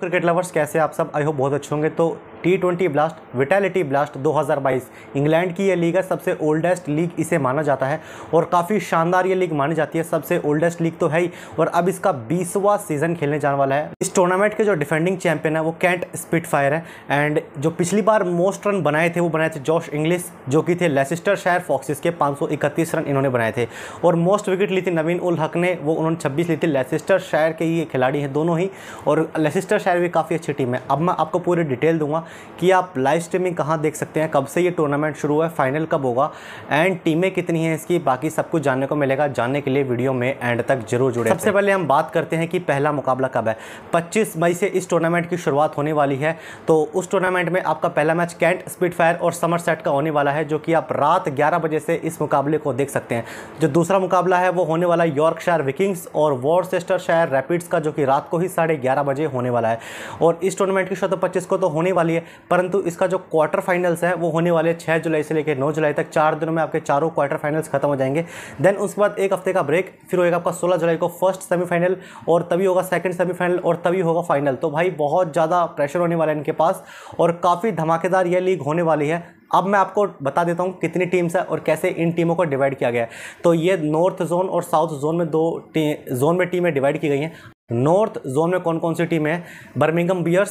cricket lovers कैसे आप सब आई होप बहुत अच्छे होंगे तो T twenty blast vitality blast 2022 England की यह लीग है सबसे ओल्डेस्ट लीग इसे माना जाता है और काफ़ी शानदार ये लीग मानी जाती है सबसे ओल्डेस्ट लीग तो है ही और अब इसका बीसवा सीजन खेलने जाने वाला है इस टूर्नामेंट के जो डिफेंडिंग चैंपियन है वो कैंट स्पिट है एंड जो पिछली बार मोस्ट रन बनाए थे वो बनाए थे जॉश इंग्लिस जो कि थे लेसिस्टर शायर फॉक्सिस के पाँच रन इन्होंने बनाए थे और मोस्ट विकेट ली थी नवीन उल हक ने वो उन्होंने छब्बीस ली थी लेसिस्टर शायर के ये खिलाड़ी हैं दोनों ही और लेसिस्टर शायर भी काफ़ी अच्छी टीम है अब मैं आपको पूरी डिटेल दूंगा कि आप लाइव स्ट्रीमिंग कहाँ देख सकते हैं कब से ये टूर्नामेंट शुरू हुआ है फाइनल कब होगा एंड टीमें कितनी हैं इसकी बाकी सब कुछ जानने को मिलेगा जानने के लिए वीडियो में एंड तक जरूर जुड़े सबसे पहले हम बात करते हैं कि पहला मुकाबला कब है पच्चीस मई से इस टूर्नामेंट की शुरुआत होने वाली है तो उस टूर्नामेंट में आपका पहला मैच कैंट स्पीड फायर और समर सेट का होने वाला है जो कि आप रात ग्यारह बजे से इस मुकाबले को देख सकते हैं जो दूसरा मुकाबला है वो होने वाला यॉर्कशायर विकिंग्स और वॉर शायर रैपिड्स का जो कि रात को ही साढ़े ग्यारह बजे होने वाला है और इस टूर्नामेंट की शुरुआत पच्चीस को तो होने वाली रही है परंतु इसका जो क्वार्टर फाइनल्स है वो होने वाले छः जुलाई से लेकर नौ जुलाई तक चार दिनों में आपके चारों क्वार्टर फाइनल्स खत्म हो जाएंगे देन उसके बाद एक हफ्ते का ब्रेक फिर होगा आपका सोलह जुलाई को फर्स्ट सेमीफाइनल और तभी होगा सेकेंड सेमीफाइनल और तभी होगा फाइनल तो भाई बहुत ज़्यादा प्रेशर होने वाला है इनके पास और काफ़ी धमाकेदार यह लीग होने वाली है अब मैं आपको बता देता हूँ कितनी टीम्स है और कैसे इन टीमों को डिवाइड किया गया है तो ये नॉर्थ जोन और साउथ जोन में दो जोन में टीमें डिवाइड की गई हैं नॉर्थ जोन में कौन कौन सी टीम है Birmingham Bears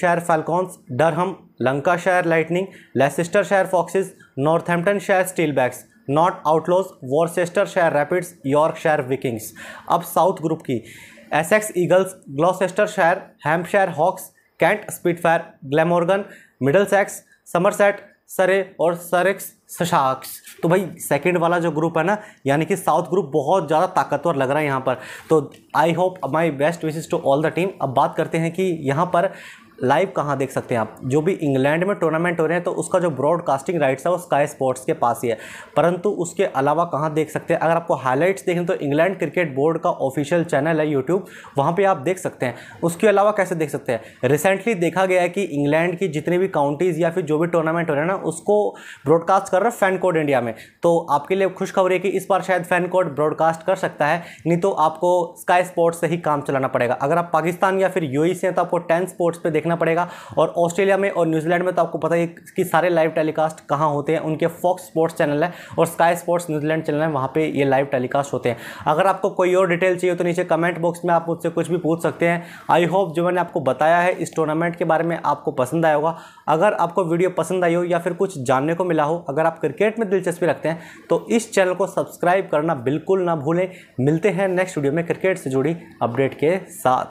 shire Falcons Durham Lancashire Lightning Leicestershire Foxes Northamptonshire Steelbacks North Outlaws Worcestershire Rapids Yorkshire Vikings अब साउथ ग्रुप की Essex Eagles Gloucestershire Hampshire Hawks Kent Spitfires Glamorgan Middlesex Somerset Surrey और सरेक्स सशाक्स तो भाई second वाला जो group है ना यानी कि साउथ ग्रुप बहुत ज़्यादा ताकतवर लग रहा है यहाँ पर तो I hope my best wishes to all the team अब बात करते हैं कि यहाँ पर लाइव कहाँ देख सकते हैं आप जो भी इंग्लैंड में टूर्नामेंट हो रहे हैं तो उसका जो ब्रॉडकास्टिंग राइट्स है वो स्काई स्पोर्ट्स के पास ही है परंतु उसके अलावा कहाँ देख सकते हैं अगर आपको हाईलाइट्स देखें तो इंग्लैंड क्रिकेट बोर्ड का ऑफिशियल चैनल है यूट्यूब वहाँ पर आप देख सकते हैं उसके अलावा कैसे देख सकते हैं रिसेंटली देखा गया है कि इंग्लैंड की जितनी भी काउंटीज़ या फिर जो भी टूर्नामेंट हो रहे हैं ना उसको ब्रॉडकास्ट कर रहे हैं फैन कोड इंडिया में तो आपके लिए खुशखबरी है कि इस बार शायद फैन कोड ब्रॉडकास्ट कर सकता है नहीं तो आपको स्काई स्पोर्ट्स से ही काम चलाना पड़ेगा अगर आप पाकिस्तान या फिर यू e से हैं तो आपको टेन स्पोर्ट्स पे देखना देखना पड़ेगा और ऑस्ट्रेलिया में और न्यूजीलैंड में तो आपको पता है कि सारे लाइव टेलीकास्ट कहाँ होते हैं उनके फॉक्स स्पोर्ट्स चैनल है और स्काई स्पोर्ट्स न्यूजीलैंड चैनल है वहाँ पर ये लाइव टेलीकास्ट होते हैं अगर आपको कोई और डिटेल चाहिए तो नीचे कमेंट बॉक्स में आप मुझसे कुछ भी पूछ सकते हैं आई होप जो मैंने आपको बताया है इस टूर्नामेंट के बारे में आपको पसंद आया होगा अगर आपको वीडियो पसंद आई हो या फिर कुछ जानने को मिला हो अगर आप क्रिकेट में दिलचस्पी रखते हैं तो इस चैनल को सब्सक्राइब करना बिल्कुल ना भूलें मिलते हैं नेक्स्ट वीडियो में क्रिकेट से जुड़ी अपडेट के साथ